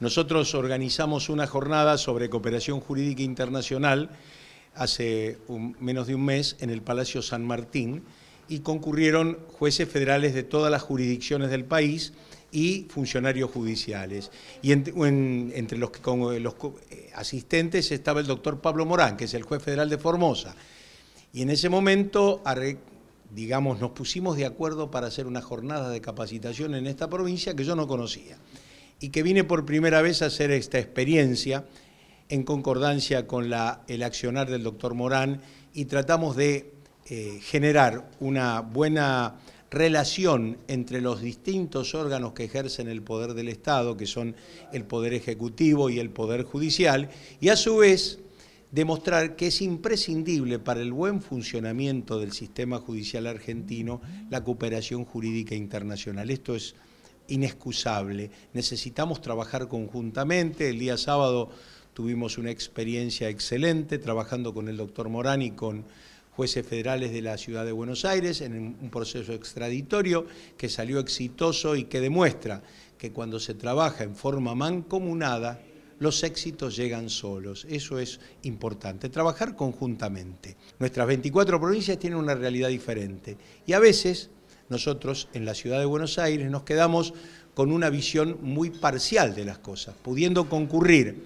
Nosotros organizamos una jornada sobre cooperación jurídica internacional hace menos de un mes en el Palacio San Martín y concurrieron jueces federales de todas las jurisdicciones del país y funcionarios judiciales. Y entre los, los eh, asistentes estaba el doctor Pablo Morán, que es el juez federal de Formosa. Y en ese momento, digamos, nos pusimos de acuerdo para hacer una jornada de capacitación en esta provincia que yo no conocía y que vine por primera vez a hacer esta experiencia en concordancia con el accionar del doctor Morán y tratamos de eh, generar una buena relación entre los distintos órganos que ejercen el poder del Estado, que son el Poder Ejecutivo y el Poder Judicial, y a su vez demostrar que es imprescindible para el buen funcionamiento del sistema judicial argentino la cooperación jurídica internacional. Esto es inexcusable. Necesitamos trabajar conjuntamente. El día sábado tuvimos una experiencia excelente trabajando con el doctor Morán y con jueces federales de la ciudad de Buenos Aires en un proceso extraditorio que salió exitoso y que demuestra que cuando se trabaja en forma mancomunada, los éxitos llegan solos. Eso es importante, trabajar conjuntamente. Nuestras 24 provincias tienen una realidad diferente y a veces nosotros en la ciudad de Buenos Aires nos quedamos con una visión muy parcial de las cosas, pudiendo concurrir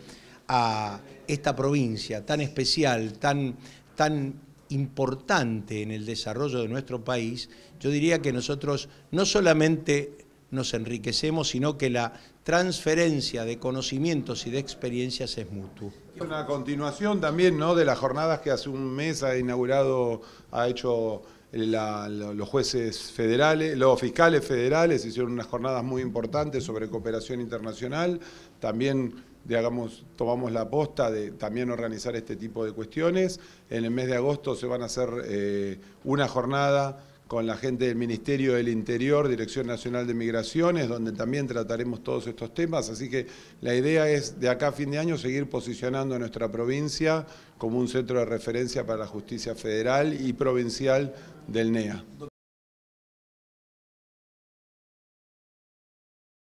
a esta provincia tan especial, tan, tan importante en el desarrollo de nuestro país, yo diría que nosotros no solamente nos enriquecemos, sino que la transferencia de conocimientos y de experiencias es mutua. Una continuación también ¿no? de las jornadas que hace un mes ha inaugurado, ha hecho los jueces federales, los fiscales federales hicieron unas jornadas muy importantes sobre cooperación internacional, también digamos, tomamos la aposta de también organizar este tipo de cuestiones. En el mes de agosto se van a hacer eh, una jornada con la gente del Ministerio del Interior, Dirección Nacional de Migraciones, donde también trataremos todos estos temas. Así que la idea es de acá a fin de año seguir posicionando a nuestra provincia como un centro de referencia para la justicia federal y provincial del NEA.